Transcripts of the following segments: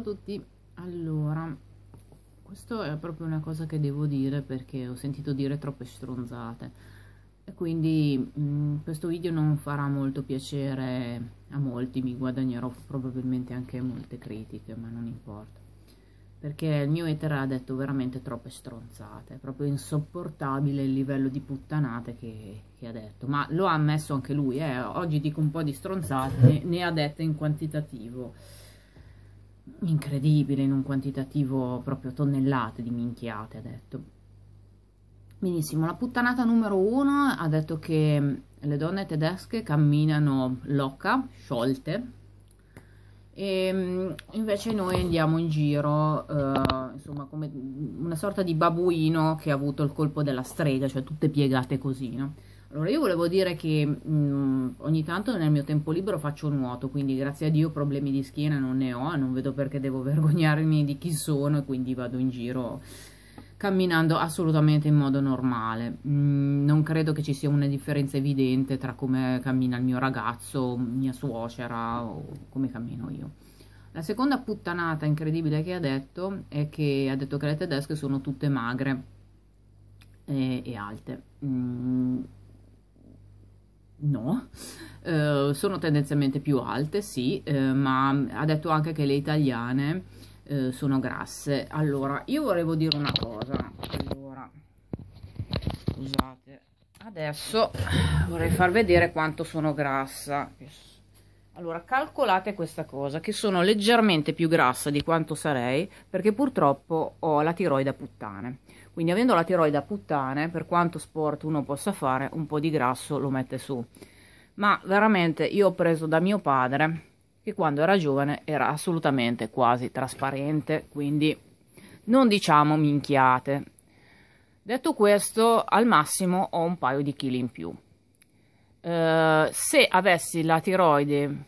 ciao a tutti allora questo è proprio una cosa che devo dire perché ho sentito dire troppe stronzate e quindi mh, mm, questo video non farà molto piacere a molti mi guadagnerò probabilmente anche molte critiche ma non importa perché il mio eter ha detto veramente troppe stronzate, è proprio insopportabile il livello di puttanate che, che ha detto, ma lo ha ammesso anche lui, eh. oggi dico un po' di stronzate, ne ha dette in quantitativo incredibile in un quantitativo proprio tonnellate di minchiate ha detto benissimo la puttanata numero uno ha detto che mm, le donne tedesche camminano loca sciolte e mm, invece noi andiamo in giro eh, insomma come una sorta di babuino che ha avuto il colpo della strega cioè tutte piegate così no? Allora, io volevo dire che mh, ogni tanto nel mio tempo libero faccio nuoto, quindi grazie a Dio problemi di schiena non ne ho, non vedo perché devo vergognarmi di chi sono e quindi vado in giro camminando assolutamente in modo normale. Mh, non credo che ci sia una differenza evidente tra come cammina il mio ragazzo, mia suocera o come cammino io. La seconda puttanata incredibile che ha detto è che ha detto che le tedesche sono tutte magre e, eh, e alte. Mh, No, eh, sono tendenzialmente più alte, sì, eh, ma ha detto anche che le italiane eh, sono grasse. Allora, io volevo dire una cosa. Allora, scusate, adesso vorrei far vedere quanto sono grassa. Allora, calcolate questa cosa, che sono leggermente più grassa di quanto sarei, perché purtroppo ho la tiroide a puttane. Quindi avendo la tiroide a puttane, per quanto sport uno possa fare, un po' di grasso lo mette su. Ma veramente io ho preso da mio padre, che quando era giovane era assolutamente quasi trasparente, quindi non diciamo minchiate. Detto questo, al massimo ho un paio di chili in più. Uh, se avessi la tiroide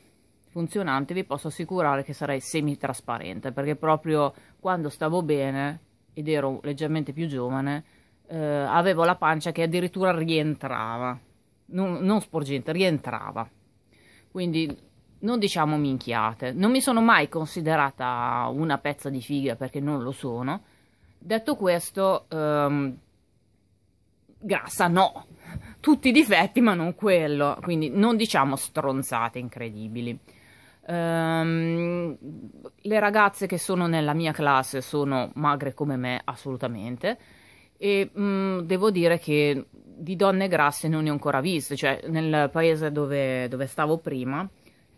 funzionante vi posso assicurare che sarei semi-trasparente perché proprio quando stavo bene ed ero leggermente più giovane eh, avevo la pancia che addirittura rientrava, non, non sporgente, rientrava. Quindi non diciamo minchiate, non mi sono mai considerata una pezza di figa perché non lo sono. Detto questo, ehm, grassa no, tutti i difetti ma non quello, quindi non diciamo stronzate incredibili. Um, le ragazze che sono nella mia classe sono magre come me, assolutamente, e um, devo dire che di donne grasse non ne ho ancora viste, cioè nel paese dove, dove stavo prima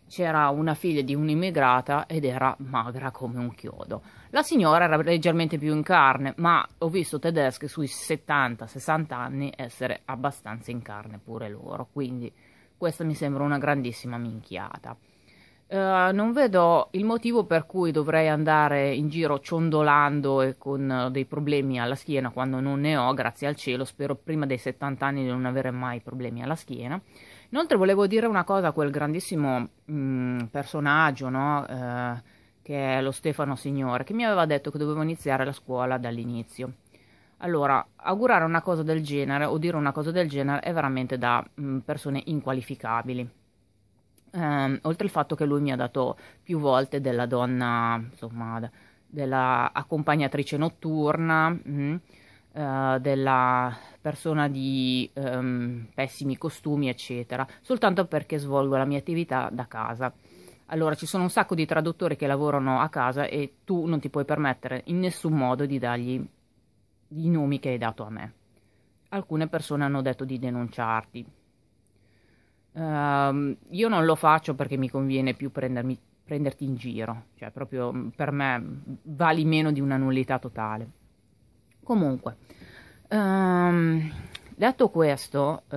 c'era una figlia di un'immigrata ed era magra come un chiodo. La signora era leggermente più in carne, ma ho visto tedesche sui 70-60 anni essere abbastanza in carne pure loro, quindi questa mi sembra una grandissima minchiata. Uh, non vedo il motivo per cui dovrei andare in giro ciondolando e con eh, dei problemi alla schiena quando non ne ho, grazie al cielo, spero prima dei 70 anni di non avere mai problemi alla schiena. Inoltre volevo dire una cosa a quel grandissimo mh, mm, personaggio, no? uh, che è lo Stefano Signore, che mi aveva detto che dovevo iniziare la scuola dall'inizio. Allora, augurare una cosa del genere o dire una cosa del genere è veramente da mh, mm, persone inqualificabili Um, oltre al fatto che lui mi ha dato più volte della donna, insomma, della accompagnatrice notturna, mh, mm, eh, uh, della persona di um, pessimi costumi, eccetera, soltanto perché svolgo la mia attività da casa. Allora ci sono un sacco di traduttori che lavorano a casa e tu non ti puoi permettere in nessun modo di dargli i nomi che hai dato a me. Alcune persone hanno detto di denunciarti, Uh, io non lo faccio perché mi conviene più prendermi, prenderti in giro, cioè proprio mm, per me mm, vali meno di una nullità totale. Comunque, um, detto questo, uh,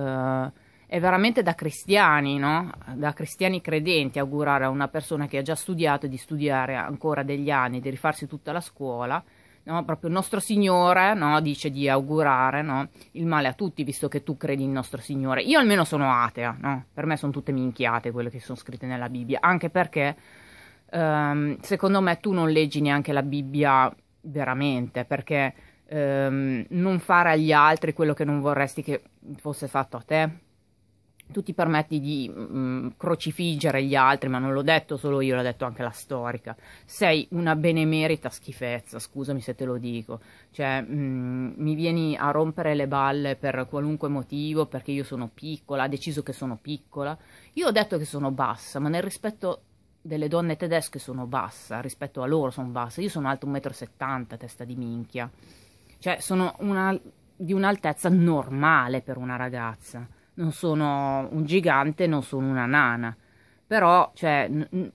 è veramente da cristiani, no? da cristiani credenti, augurare a una persona che ha già studiato di studiare ancora degli anni, di rifarsi tutta la scuola no? proprio il nostro Signore no? dice di augurare no? il male a tutti, visto che tu credi in nostro Signore. Io almeno sono atea, per me sono tutte minchiate quelle che sono scritte nella Bibbia, anche perché um, secondo me tu non leggi neanche la Bibbia veramente, perché um, non fare agli altri quello che non vorresti che fosse fatto a te tu ti permetti di mh, mm, crocifiggere gli altri, ma non l'ho detto solo io, l'ha detto anche la storica. Sei una benemerita schifezza, scusami se te lo dico. Cioè, mh, mm, mi vieni a rompere le balle per qualunque motivo, perché io sono piccola, ha deciso che sono piccola. Io ho detto che sono bassa, ma nel rispetto delle donne tedesche sono bassa, rispetto a loro sono bassa. Io sono alto 1,70 m, testa di minchia. Cioè, sono una, di un'altezza normale per una ragazza non sono un gigante, non sono una nana, però cioè, n-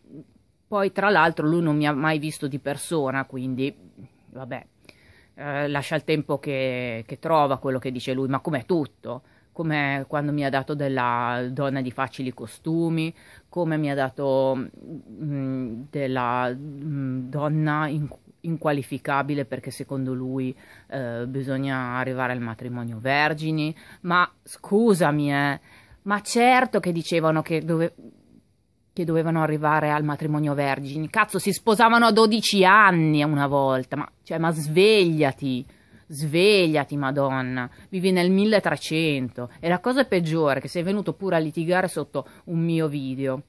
poi tra l'altro lui non mi ha mai visto di persona, quindi vabbè, eh, lascia il tempo che, che trova quello che dice lui, ma come tutto, come quando mi ha dato della donna di facili costumi, come mi ha dato mh, mm, della mh, mm, donna in, inqualificabile perché secondo lui eh, bisogna arrivare al matrimonio vergini, ma scusami, eh, ma certo che dicevano che, dove, che dovevano arrivare al matrimonio vergini, cazzo si sposavano a 12 anni una volta, ma, cioè, ma svegliati, svegliati madonna, vivi nel 1300 e la cosa peggiore è che sei venuto pure a litigare sotto un mio video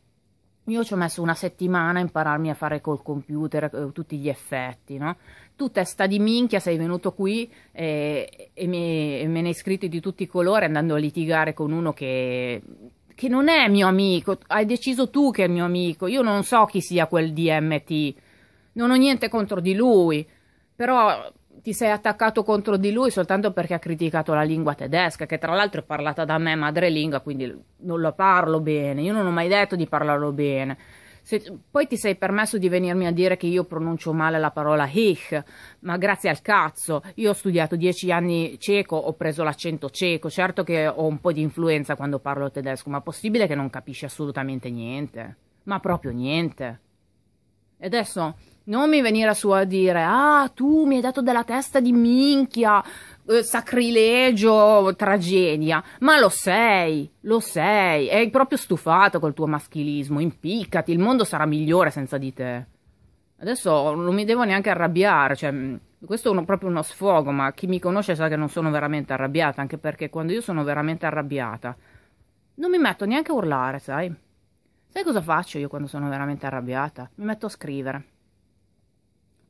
io ci ho messo una settimana a impararmi a fare col computer eh, tutti gli effetti, no? Tu testa di minchia sei venuto qui eh, e, e, me, e me ne hai scritti di tutti i colori andando a litigare con uno che che non è mio amico, hai deciso tu che è mio amico, io non so chi sia quel DMT, non ho niente contro di lui, però ti sei attaccato contro di lui soltanto perché ha criticato la lingua tedesca, che tra l'altro è parlata da me madrelingua, quindi non la parlo bene. Io non ho mai detto di parlarlo bene. Se, poi ti sei permesso di venirmi a dire che io pronuncio male la parola ich, ma grazie al cazzo, io ho studiato dieci anni cieco, ho preso l'accento cieco, certo che ho un po' di influenza quando parlo tedesco, ma possibile che non capisci assolutamente niente? Ma proprio niente. E adesso non mi venire su a dire, ah, tu mi hai dato della testa di minchia, eh, sacrilegio, tragedia. Ma lo sei, lo sei. È proprio stufato col tuo maschilismo. Impiccati, il mondo sarà migliore senza di te. Adesso non mi devo neanche arrabbiare, cioè, questo è uno, proprio uno sfogo, ma chi mi conosce sa che non sono veramente arrabbiata, anche perché quando io sono veramente arrabbiata non mi metto neanche a urlare, sai? Sai cosa faccio io quando sono veramente arrabbiata? Mi metto a scrivere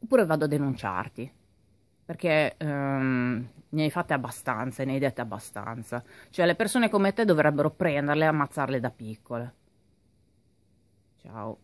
oppure vado a denunciarti perché um, ne hai fatte abbastanza e ne hai dette abbastanza. Cioè, le persone come te dovrebbero prenderle e ammazzarle da piccole. Ciao.